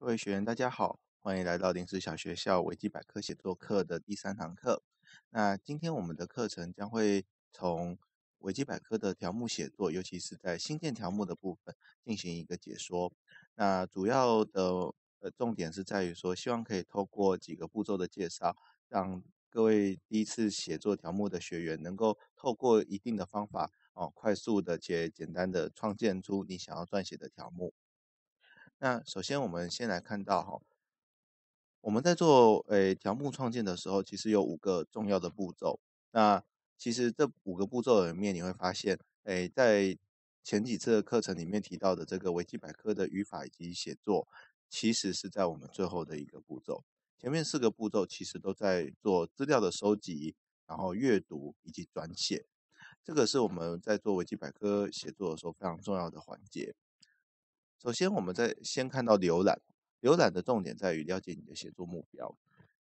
各位学员，大家好，欢迎来到临时小学校维基百科写作课的第三堂课。那今天我们的课程将会从维基百科的条目写作，尤其是在新建条目的部分进行一个解说。那主要的呃重点是在于说，希望可以透过几个步骤的介绍，让各位第一次写作条目的学员能够透过一定的方法哦，快速的且简单的创建出你想要撰写的条目。那首先，我们先来看到哈，我们在做诶条目创建的时候，其实有五个重要的步骤。那其实这五个步骤里面，你会发现，诶，在前几次的课程里面提到的这个维基百科的语法以及写作，其实是在我们最后的一个步骤。前面四个步骤其实都在做资料的收集、然后阅读以及转写。这个是我们在做维基百科写作的时候非常重要的环节。首先，我们在先看到浏览，浏览的重点在于了解你的写作目标。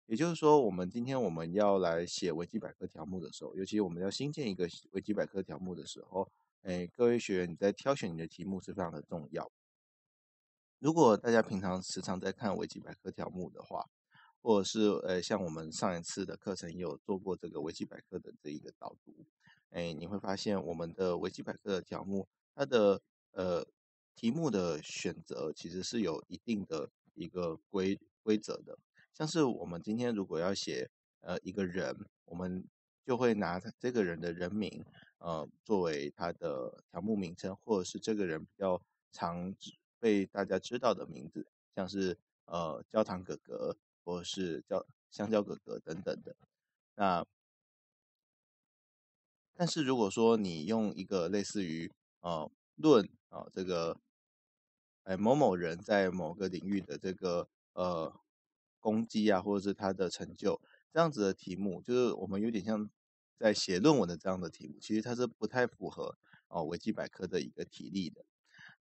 也就是说，我们今天我们要来写维基百科条目的时候，尤其我们要新建一个维基百科条目的时候，哎，各位学员，你在挑选你的题目是非常的重要。如果大家平常时常在看维基百科条目的话，或者是呃，像我们上一次的课程有做过这个维基百科的这一个导读，哎，你会发现我们的维基百科的条目，它的呃。题目的选择其实是有一定的一个规规则的，像是我们今天如果要写呃一个人，我们就会拿这个人的人名呃作为他的条目名称，或者是这个人比较常被大家知道的名字，像是呃焦糖哥哥或是叫香蕉哥哥等等的。那但是如果说你用一个类似于呃论啊这个。哎，某某人在某个领域的这个呃攻击啊，或者是他的成就，这样子的题目，就是我们有点像在写论文的这样的题目，其实它是不太符合哦维基百科的一个体例的。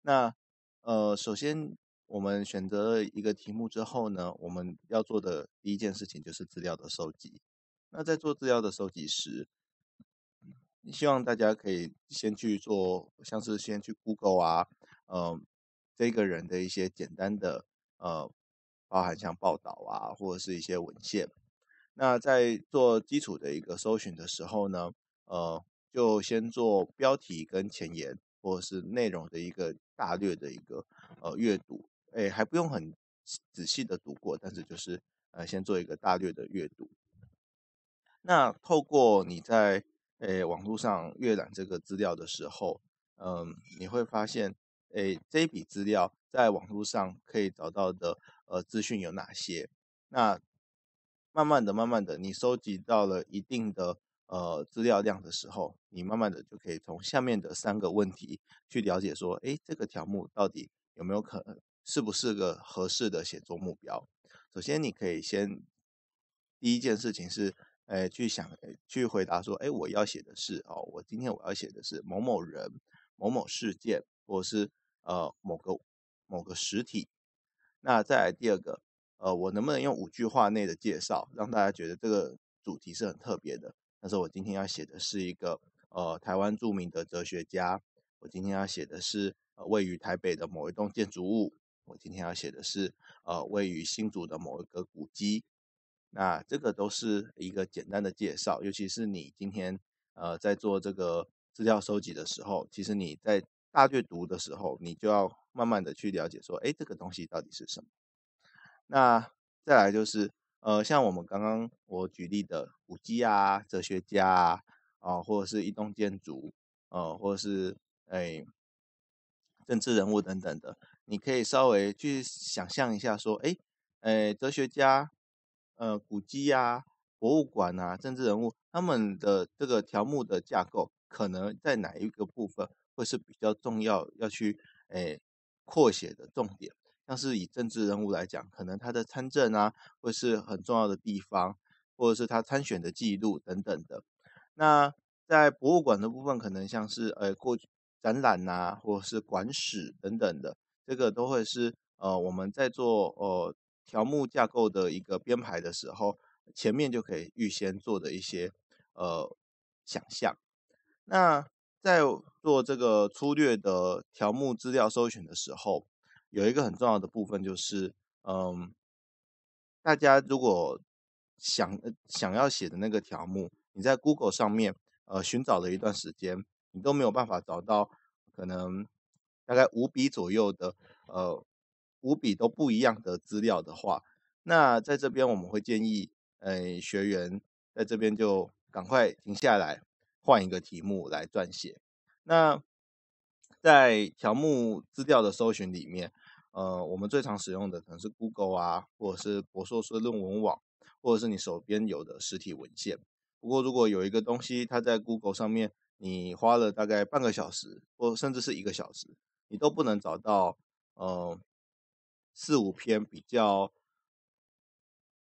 那呃，首先我们选择了一个题目之后呢，我们要做的第一件事情就是资料的收集。那在做资料的收集时，希望大家可以先去做，像是先去 Google 啊，嗯。这个人的一些简单的呃，包含像报道啊，或者是一些文献。那在做基础的一个搜寻的时候呢，呃，就先做标题跟前言或者是内容的一个大略的一个呃阅读，哎，还不用很仔细的读过，但是就是呃，先做一个大略的阅读。那透过你在哎网络上阅览这个资料的时候，嗯，你会发现。诶这一笔资料在网络上可以找到的呃资讯有哪些？那慢慢的、慢慢的，你收集到了一定的呃资料量的时候，你慢慢的就可以从下面的三个问题去了解说：诶这个条目到底有没有可能，是不是个合适的写作目标？首先，你可以先第一件事情是，哎，去想、去回答说：哎，我要写的是哦，我今天我要写的是某某人、某某事件，或是。呃，某个某个实体，那再来第二个，呃，我能不能用五句话内的介绍，让大家觉得这个主题是很特别的？但是我今天要写的是一个呃，台湾著名的哲学家。我今天要写的是呃，位于台北的某一栋建筑物。我今天要写的是呃，位于新竹的某一个古迹。那这个都是一个简单的介绍，尤其是你今天呃，在做这个资料收集的时候，其实你在。大阅读的时候，你就要慢慢的去了解，说，哎，这个东西到底是什么？那再来就是，呃，像我们刚刚我举例的古迹啊、哲学家啊，或者是一栋建筑，呃，或者是哎政治人物等等的，你可以稍微去想象一下，说，哎，哎，哲学家，呃，古迹啊，博物馆啊，政治人物，他们的这个条目的架构，可能在哪一个部分？会是比较重要要去诶扩写的重点，像是以政治人物来讲，可能他的参政啊，会是很重要的地方，或者是他参选的记录等等的。那在博物馆的部分，可能像是呃过去展览啊，或者是馆史等等的，这个都会是呃我们在做呃条目架构的一个编排的时候，前面就可以预先做的一些呃想象。那在做这个粗略的条目资料搜寻的时候，有一个很重要的部分就是，嗯，大家如果想想要写的那个条目，你在 Google 上面呃寻找了一段时间，你都没有办法找到可能大概五笔左右的呃五笔都不一样的资料的话，那在这边我们会建议，哎，学员在这边就赶快停下来。换一个题目来撰写。那在条目资料的搜寻里面，呃，我们最常使用的可能是 Google 啊，或者是博硕说论文网，或者是你手边有的实体文献。不过，如果有一个东西，它在 Google 上面，你花了大概半个小时，或甚至是一个小时，你都不能找到，嗯，四五篇比较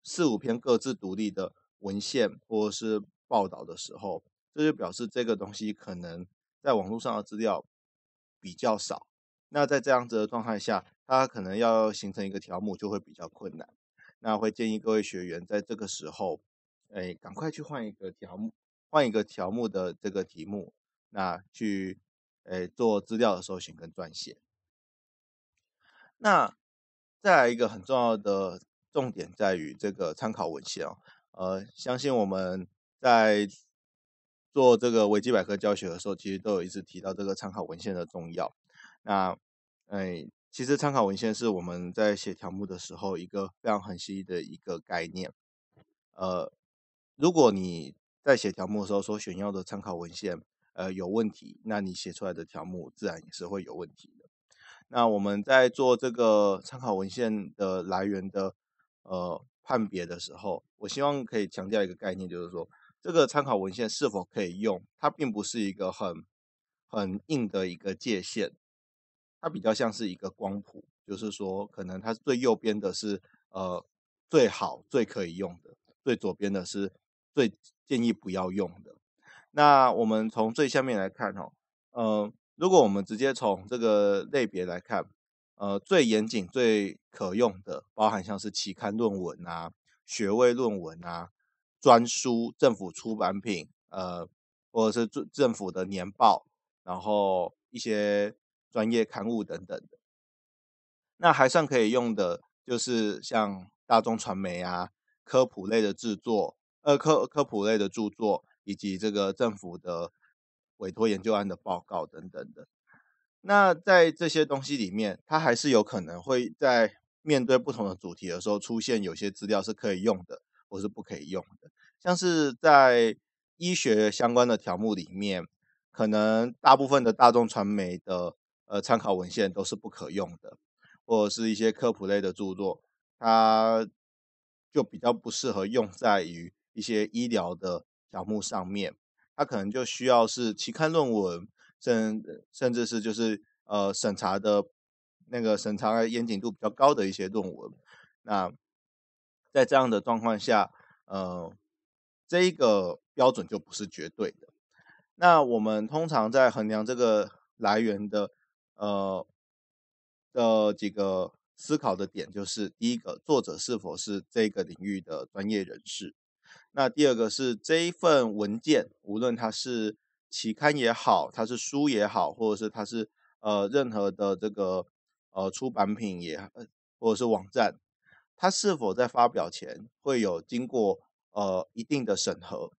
四五篇各自独立的文献或者是报道的时候。这就表示这个东西可能在网络上的资料比较少。那在这样子的状态下，它可能要形成一个条目就会比较困难。那会建议各位学员在这个时候，哎，赶快去换一个条目，换一个条目的这个题目，那去哎做资料的搜寻跟撰写。那再来一个很重要的重点在于这个参考文献啊，呃，相信我们在。做这个维基百科教学的时候，其实都有一直提到这个参考文献的重要。那，哎，其实参考文献是我们在写条目的时候一个非常很细的一个概念。呃，如果你在写条目的时候所选用的参考文献呃有问题，那你写出来的条目自然也是会有问题的。那我们在做这个参考文献的来源的呃判别的时候，我希望可以强调一个概念，就是说。这个参考文献是否可以用？它并不是一个很很硬的一个界限，它比较像是一个光谱，就是说，可能它最右边的是呃最好最可以用的，最左边的是最建议不要用的。那我们从最下面来看哦，呃，如果我们直接从这个类别来看，呃，最严谨最可用的，包含像是期刊论文啊、学位论文啊。专书、政府出版品，呃，或者是政政府的年报，然后一些专业刊物等等的，那还算可以用的，就是像大众传媒啊、科普类的制作，呃，科科普类的著作，以及这个政府的委托研究案的报告等等的。那在这些东西里面，它还是有可能会在面对不同的主题的时候，出现有些资料是可以用的。我是不可以用的，像是在医学相关的条目里面，可能大部分的大众传媒的呃参考文献都是不可用的，或者是一些科普类的著作，它就比较不适合用在于一些医疗的条目上面，它可能就需要是期刊论文，甚甚至是就是呃审查的那个审查严谨度比较高的一些论文，那。在这样的状况下，呃，这一个标准就不是绝对的。那我们通常在衡量这个来源的，呃的几个思考的点，就是第一个，作者是否是这个领域的专业人士；那第二个是这一份文件，无论它是期刊也好，它是书也好，或者是它是呃任何的这个呃出版品也，或者是网站。它是否在发表前会有经过呃一定的审核？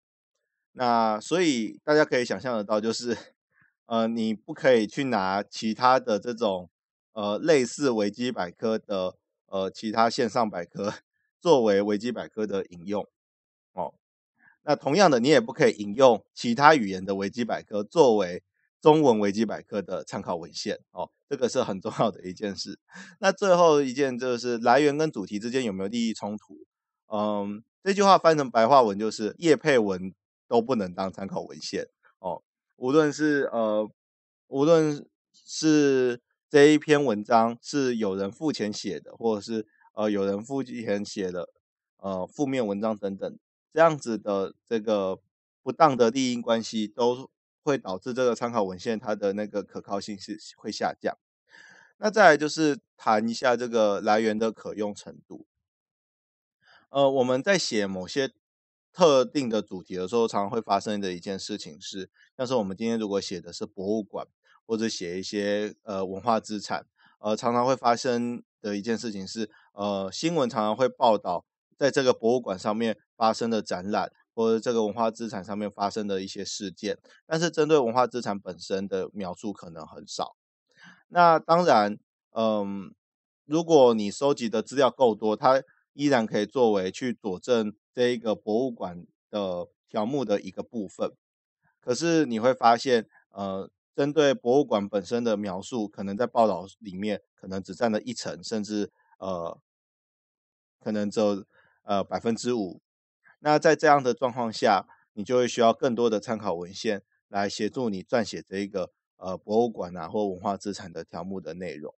那所以大家可以想象得到，就是 呃你不可以去拿其他的这种呃类似维基百科的呃其他线上百科作为维基百科的引用哦。那同样的，你也不可以引用其他语言的维基百科作为。中文维基百科的参考文献哦，这个是很重要的一件事。那最后一件就是来源跟主题之间有没有利益冲突？嗯，这句话翻成白话文就是叶佩文都不能当参考文献哦。无论是呃，无论是这一篇文章是有人付钱写的，或者是呃有人付钱写的呃负面文章等等，这样子的这个不当的利益关系都。会导致这个参考文献它的那个可靠性是会下降。那再来就是谈一下这个来源的可用程度。呃，我们在写某些特定的主题的时候，常常会发生的一件事情是，像是我们今天如果写的是博物馆或者写一些呃文化资产，呃，常常会发生的一件事情是，呃，新闻常常会报道在这个博物馆上面发生的展览。或者这个文化资产上面发生的一些事件，但是针对文化资产本身的描述可能很少。那当然，嗯，如果你收集的资料够多，它依然可以作为去佐证这一个博物馆的条目的一个部分。可是你会发现，呃，针对博物馆本身的描述，可能在报道里面可能只占了一成，甚至呃，可能只有呃百分之五。那在这样的状况下，你就会需要更多的参考文献来协助你撰写这一个呃博物馆啊或文化资产的条目的内容。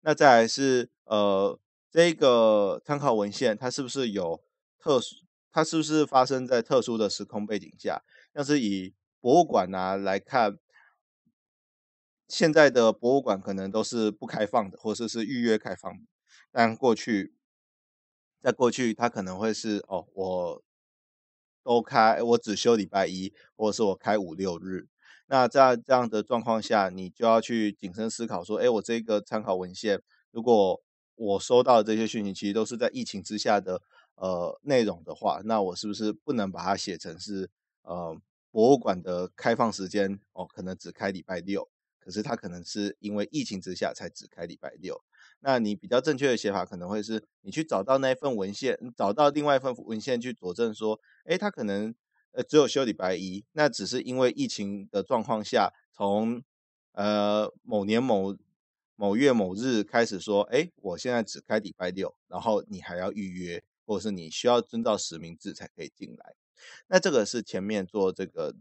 那再来是呃这个参考文献，它是不是有特殊？它是不是发生在特殊的时空背景下？要是以博物馆啊来看，现在的博物馆可能都是不开放的，或者是预约开放，但过去。在过去，他可能会是哦，我都开，我只休礼拜一，或者是我开五六日。那在这样的状况下，你就要去谨慎思考说，哎，我这个参考文献，如果我收到的这些讯息其实都是在疫情之下的呃内容的话，那我是不是不能把它写成是呃博物馆的开放时间哦，可能只开礼拜六，可是它可能是因为疫情之下才只开礼拜六。那你比较正确的写法可能会是，你去找到那一份文献，找到另外一份文献去佐证说，哎，他可能呃只有休礼拜一，那只是因为疫情的状况下，从呃某年某某月某日开始说，哎，我现在只开礼拜六，然后你还要预约，或者是你需要遵照实名制才可以进来。那这个是前面做这个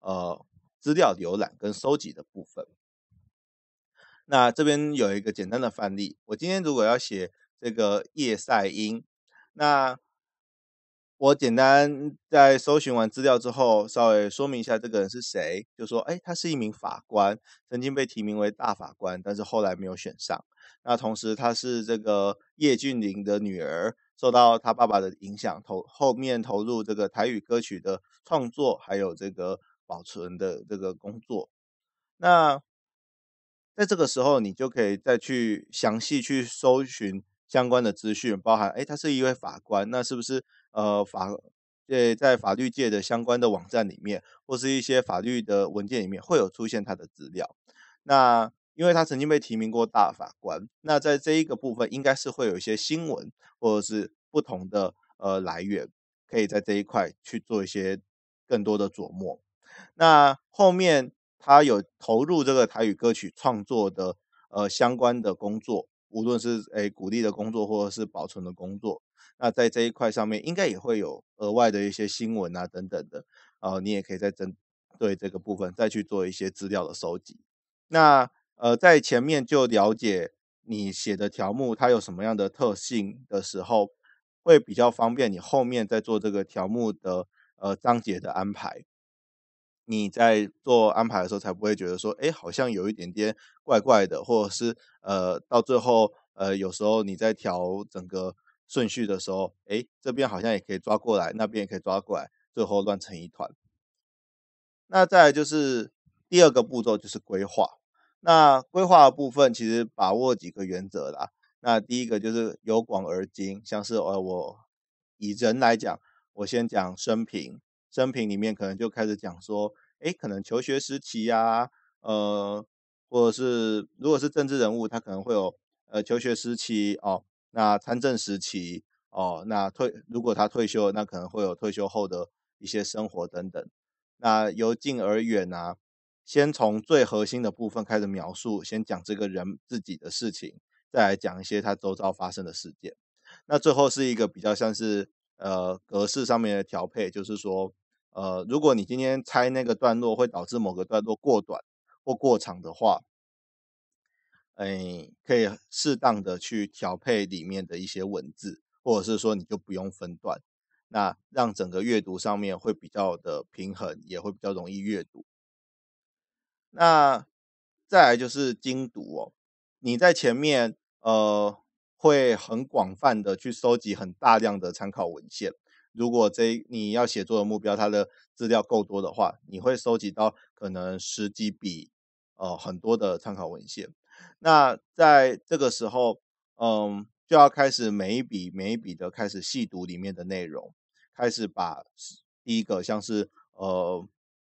呃资料浏览跟收集的部分。那这边有一个简单的范例，我今天如果要写这个叶赛因，那我简单在搜寻完资料之后，稍微说明一下这个人是谁，就说，哎，他是一名法官，曾经被提名为大法官，但是后来没有选上。那同时，他是这个叶俊麟的女儿，受到他爸爸的影响，投后面投入这个台语歌曲的创作，还有这个保存的这个工作。那。在这个时候，你就可以再去详细去搜寻相关的资讯，包含哎，他是一位法官，那是不是呃法呃在法律界的相关的网站里面，或是一些法律的文件里面会有出现他的资料？那因为他曾经被提名过大法官，那在这一个部分应该是会有一些新闻或者是不同的呃来源，可以在这一块去做一些更多的琢磨。那后面。他有投入这个台语歌曲创作的呃相关的工作，无论是诶鼓励的工作或者是保存的工作，那在这一块上面应该也会有额外的一些新闻啊等等的，呃，你也可以在针对这个部分再去做一些资料的收集。那呃在前面就了解你写的条目它有什么样的特性的时候，会比较方便你后面在做这个条目的呃章节的安排。你在做安排的时候，才不会觉得说，哎，好像有一点点怪怪的，或者是呃，到最后，呃，有时候你在调整个顺序的时候，哎，这边好像也可以抓过来，那边也可以抓过来，最后乱成一团。那再就是第二个步骤就是规划。那规划的部分其实把握几个原则啦。那第一个就是由广而精，像是呃，我以人来讲，我先讲生平。生平里面可能就开始讲说，哎，可能求学时期呀，呃，或者是如果是政治人物，他可能会有呃求学时期哦，那参政时期哦，那退如果他退休，那可能会有退休后的一些生活等等。那由近而远啊，先从最核心的部分开始描述，先讲这个人自己的事情，再来讲一些他周遭发生的事件。那最后是一个比较像是。呃，格式上面的调配，就是说，呃，如果你今天拆那个段落，会导致某个段落过短或过长的话，哎，可以适当的去调配里面的一些文字，或者是说你就不用分段，那让整个阅读上面会比较的平衡，也会比较容易阅读。那再来就是精读哦，你在前面，呃。会很广泛的去收集很大量的参考文献。如果这你要写作的目标，它的资料够多的话，你会收集到可能十几笔呃很多的参考文献。那在这个时候，嗯，就要开始每一笔每一笔的开始细读里面的内容，开始把第一个像是呃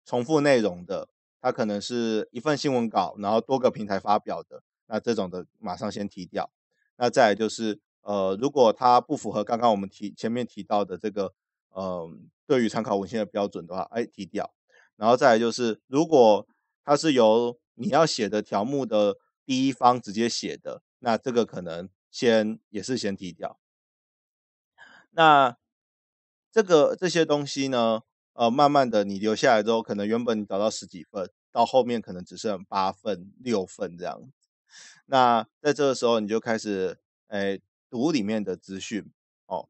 重复内容的，它可能是一份新闻稿，然后多个平台发表的，那这种的马上先提掉。那再来就是，呃，如果它不符合刚刚我们提前面提到的这个，嗯，对于参考文献的标准的话，哎，踢掉。然后再来就是，如果它是由你要写的条目的第一方直接写的，那这个可能先也是先踢掉。那这个这些东西呢，呃，慢慢的你留下来之后，可能原本你找到十几份，到后面可能只剩八份、六份这样。那在这个时候，你就开始，哎，读里面的资讯哦，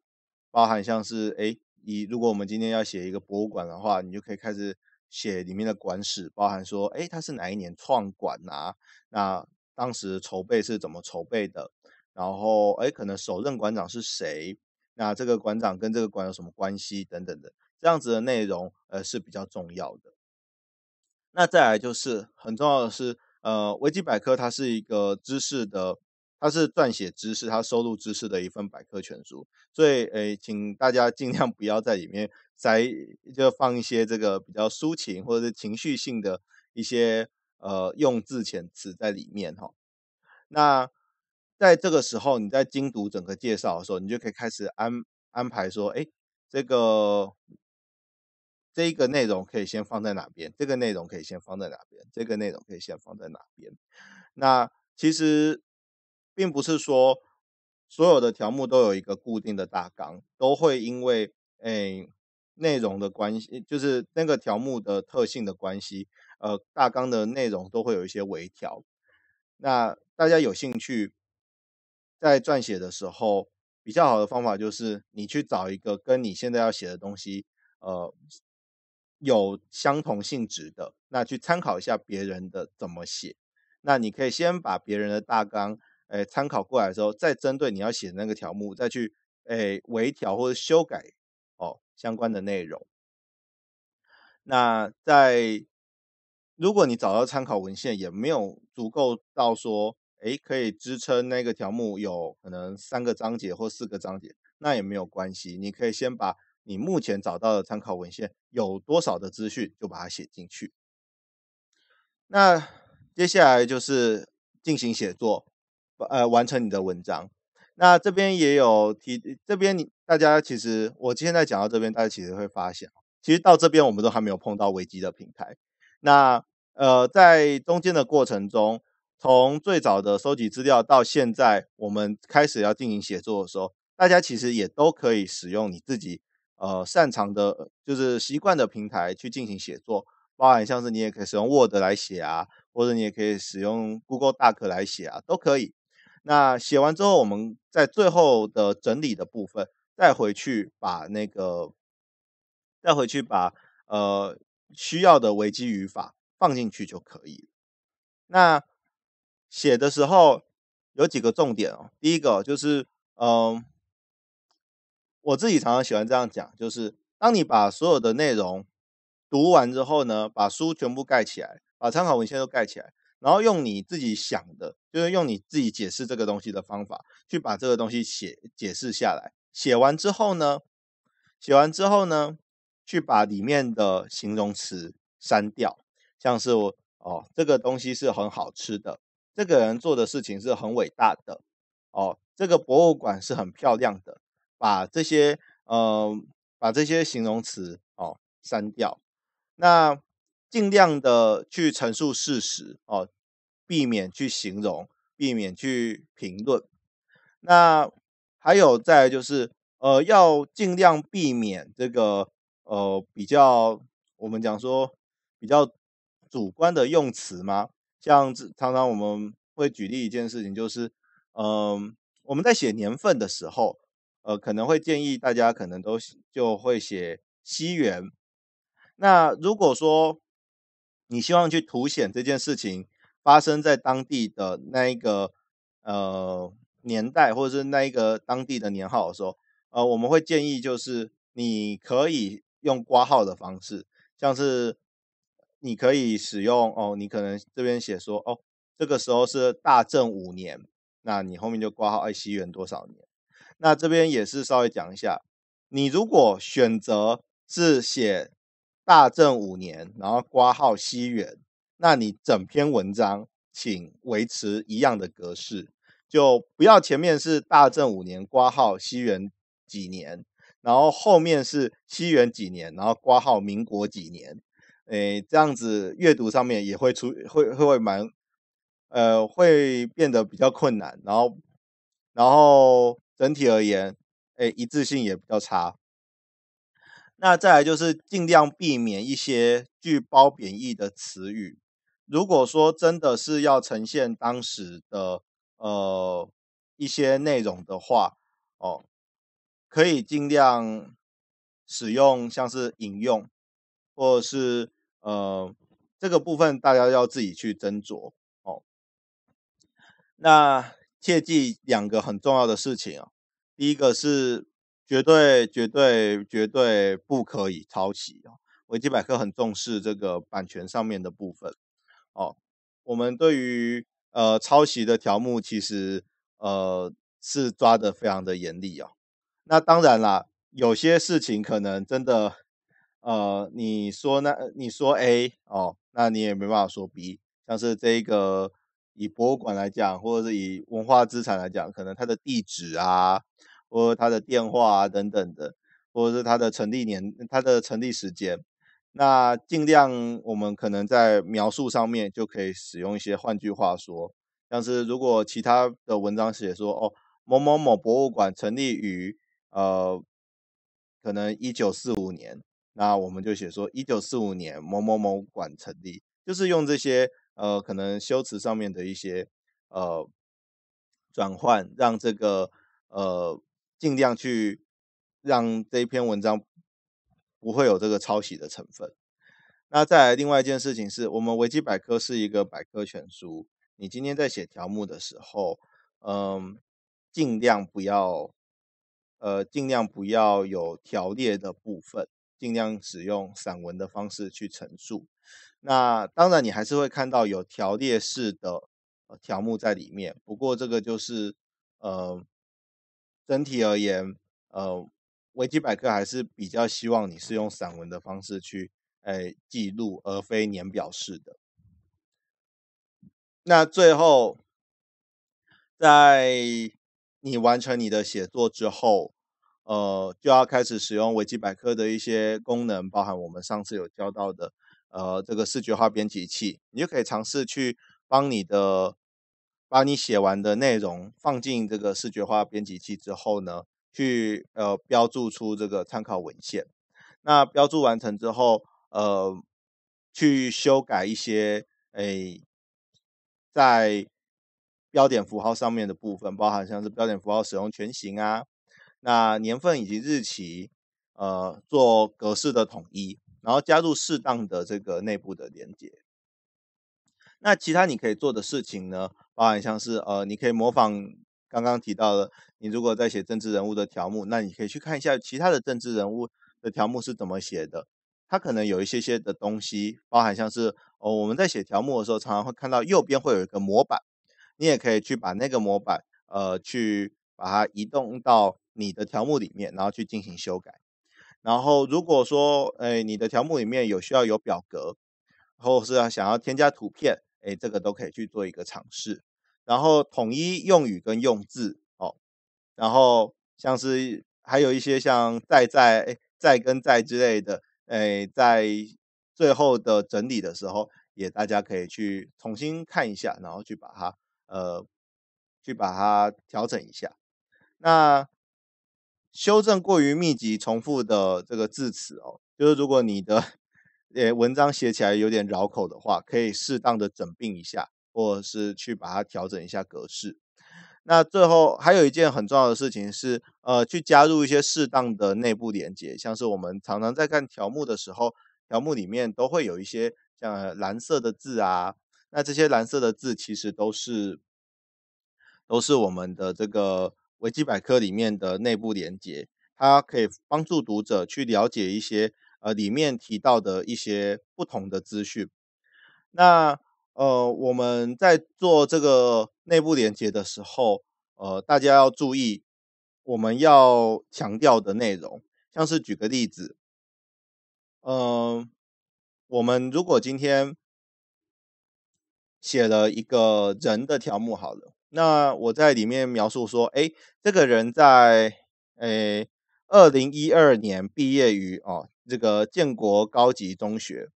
包含像是，哎，你如果我们今天要写一个博物馆的话，你就可以开始写里面的馆史，包含说，哎，它是哪一年创馆呐？那当时筹备是怎么筹备的？然后，哎，可能首任馆长是谁？那这个馆长跟这个馆有什么关系？等等的，这样子的内容，呃，是比较重要的。那再来就是很重要的是。呃，维基百科它是一个知识的，它是撰写知识、它收录知识的一份百科全书，所以诶，请大家尽量不要在里面塞，就放一些这个比较抒情或者是情绪性的一些呃用字遣词在里面哈。那在这个时候，你在精读整个介绍的时候，你就可以开始安安排说，哎，这个。这个内容可以先放在哪边？这个内容可以先放在哪边？这个内容可以先放在哪边？那其实并不是说所有的条目都有一个固定的大纲，都会因为哎内容的关系，就是那个条目的特性的关系，呃，大纲的内容都会有一些微调。那大家有兴趣在撰写的时候，比较好的方法就是你去找一个跟你现在要写的东西，呃。有相同性质的，那去参考一下别人的怎么写。那你可以先把别人的大纲，哎，参考过来之后，再针对你要写那个条目，再去哎微调或者修改哦相关的内容。那在如果你找到参考文献也没有足够到说，哎，可以支撑那个条目，有可能三个章节或四个章节，那也没有关系，你可以先把。你目前找到的参考文献有多少的资讯，就把它写进去。那接下来就是进行写作，呃，完成你的文章。那这边也有提，这边你大家其实我今天在讲到这边，大家其实会发现，其实到这边我们都还没有碰到危机的平台。那呃，在中间的过程中，从最早的收集资料到现在，我们开始要进行写作的时候，大家其实也都可以使用你自己。呃，擅长的就是习惯的平台去进行写作，包含像是你也可以使用 Word 来写啊，或者你也可以使用 Google 大课来写啊，都可以。那写完之后，我们在最后的整理的部分带回去，把那个带回去把呃需要的维基语法放进去就可以了。那写的时候有几个重点哦，第一个就是嗯。我自己常常喜欢这样讲，就是当你把所有的内容读完之后呢，把书全部盖起来，把参考文献都盖起来，然后用你自己想的，就是用你自己解释这个东西的方法，去把这个东西写解释下来。写完之后呢，写完之后呢，去把里面的形容词删掉，像是我哦，这个东西是很好吃的，这个人做的事情是很伟大的，哦，这个博物馆是很漂亮的。把这些呃，把这些形容词哦删掉，那尽量的去陈述事实哦，避免去形容，避免去评论。那还有再就是呃，要尽量避免这个呃比较我们讲说比较主观的用词嘛，像常常我们会举例一件事情，就是嗯，我们在写年份的时候。呃，可能会建议大家，可能都就会写西元。那如果说你希望去凸显这件事情发生在当地的那一个呃年代，或者是那一个当地的年号的时候，呃，我们会建议就是你可以用挂号的方式，像是你可以使用哦，你可能这边写说哦，这个时候是大正五年，那你后面就挂号爱西元多少年。那这边也是稍微讲一下，你如果选择是写大正五年，然后挂号西元，那你整篇文章请维持一样的格式，就不要前面是大正五年挂号西元几年，然后后面是西元几年，然后挂号民国几年，诶这样子阅读上面也会出会会会蛮，呃会变得比较困难，然后然后。整体而言，哎，一致性也比较差。那再来就是尽量避免一些具褒贬义的词语。如果说真的是要呈现当时的呃一些内容的话，哦，可以尽量使用像是引用，或是呃这个部分大家要自己去斟酌哦。那切记两个很重要的事情啊。第一个是绝对、绝对、绝对不可以抄袭哦。维基百科很重视这个版权上面的部分哦。我们对于呃抄袭的条目，其实呃是抓的非常的严厉哦。那当然啦，有些事情可能真的呃，你说那你说 A 哦，那你也没办法说 B。像是这个以博物馆来讲，或者是以文化资产来讲，可能它的地址啊。或他的电话等等的，或者是他的成立年、他的成立时间。那尽量我们可能在描述上面就可以使用一些。换句话说，像是如果其他的文章写说“哦，某某某博物馆成立于呃可能一九四五年”，那我们就写说“一九四五年某某某馆成立”，就是用这些呃可能修辞上面的一些呃转换，让这个呃。尽量去让这一篇文章不会有这个抄袭的成分。那再来，另外一件事情是，我们维基百科是一个百科全书。你今天在写条目的时候，嗯，尽量不要，呃，尽量不要有条列的部分，尽量使用散文的方式去陈述。那当然，你还是会看到有条列式的条目在里面，不过这个就是，呃。整体而言，呃，维基百科还是比较希望你是用散文的方式去哎记录，而非年表式的。那最后，在你完成你的写作之后，呃，就要开始使用维基百科的一些功能，包含我们上次有教到的，呃，这个视觉化编辑器，你就可以尝试去帮你的。把你写完的内容放进这个视觉化编辑器之后呢，去呃标注出这个参考文献。那标注完成之后，呃，去修改一些诶在标点符号上面的部分，包含像是标点符号使用全形啊，那年份以及日期，呃，做格式的统一，然后加入适当的这个内部的连接。那其他你可以做的事情呢？包含像是呃，你可以模仿刚刚提到的，你如果在写政治人物的条目，那你可以去看一下其他的政治人物的条目是怎么写的。它可能有一些些的东西，包含像是哦，我们在写条目的时候，常常会看到右边会有一个模板，你也可以去把那个模板呃，去把它移动到你的条目里面，然后去进行修改。然后如果说哎，你的条目里面有需要有表格，或是要想要添加图片。哎，这个都可以去做一个尝试，然后统一用语跟用字哦，然后像是还有一些像在在哎在跟在之类的，哎在最后的整理的时候，也大家可以去重新看一下，然后去把它呃去把它调整一下。那修正过于密集重复的这个字词哦，就是如果你的。呃，文章写起来有点绕口的话，可以适当的整并一下，或者是去把它调整一下格式。那最后还有一件很重要的事情是，呃，去加入一些适当的内部连接，像是我们常常在看条目的时候，条目里面都会有一些像蓝色的字啊，那这些蓝色的字其实都是都是我们的这个维基百科里面的内部连接，它可以帮助读者去了解一些。呃，里面提到的一些不同的资讯。那呃，我们在做这个内部连接的时候，呃，大家要注意我们要强调的内容。像是举个例子，嗯，我们如果今天写了一个人的条目好了，那我在里面描述说，哎，这个人在，哎。二零一二年毕业于哦，这个建国高级中学。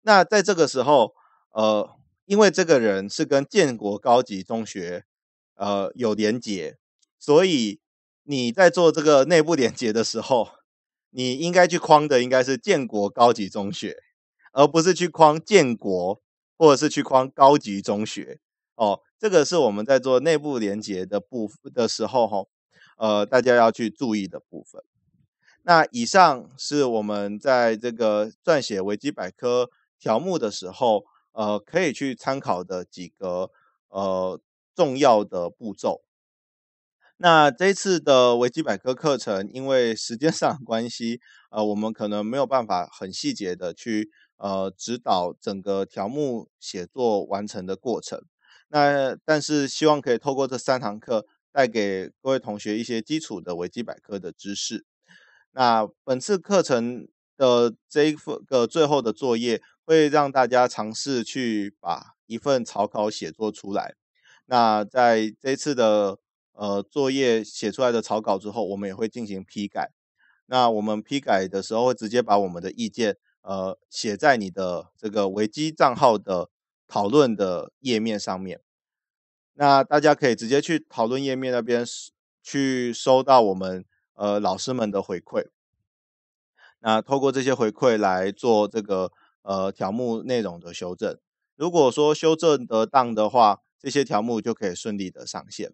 那在这个时候，呃，因为这个人是跟建国高级中学呃有连结，所以你在做这个内部连结的时候，你应该去框的应该是建国高级中学，而不是去框建国或者是去框高级中学。哦，这个是我们在做内部连结的部的时候，哈，呃，大家要去注意的部分。那以上是我们在这个撰写维基百科条目的时候，呃，可以去参考的几个呃重要的步骤。那这次的维基百科课程，因为时间上的关系，呃，我们可能没有办法很细节的去呃指导整个条目写作完成的过程。那但是希望可以透过这三堂课，带给各位同学一些基础的维基百科的知识。那本次课程的这份个最后的作业会让大家尝试去把一份草稿写作出来。那在这次的呃作业写出来的草稿之后，我们也会进行批改。那我们批改的时候会直接把我们的意见呃写在你的这个维基账号的讨论的页面上面。那大家可以直接去讨论页面那边去收到我们。呃，老师们的回馈，那透过这些回馈来做这个呃条目内容的修正。如果说修正得当的话，这些条目就可以顺利的上线。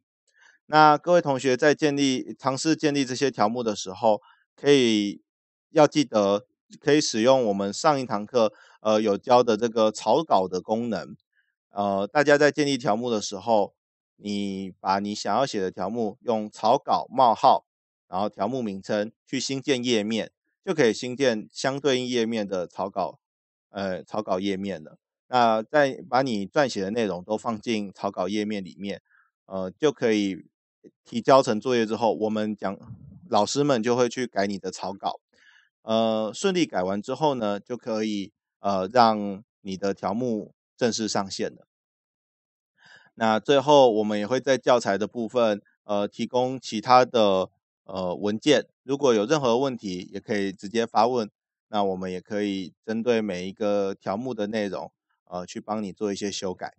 那各位同学在建立尝试建立这些条目的时候，可以要记得可以使用我们上一堂课呃有教的这个草稿的功能。呃，大家在建立条目的时候，你把你想要写的条目用草稿冒号。然后条目名称去新建页面，就可以新建相对应页面的草稿，呃，草稿页面了。那在把你撰写的内容都放进草稿页面里面，呃，就可以提交成作业之后，我们讲老师们就会去改你的草稿，呃，顺利改完之后呢，就可以呃让你的条目正式上线了。那最后我们也会在教材的部分，呃，提供其他的。呃，文件如果有任何问题，也可以直接发问，那我们也可以针对每一个条目的内容，呃，去帮你做一些修改。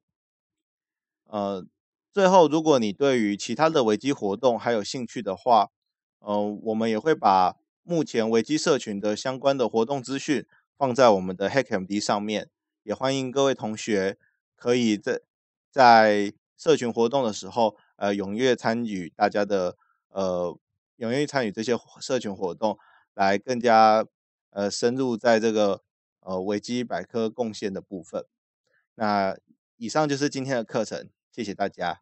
呃，最后，如果你对于其他的维基活动还有兴趣的话，嗯，我们也会把目前维基社群的相关的活动资讯放在我们的 HackMD 上面，也欢迎各位同学可以在在社群活动的时候，呃，踊跃参与，大家的呃。踊跃参与这些社群活动，来更加呃深入在这个呃维基百科贡献的部分。那以上就是今天的课程，谢谢大家。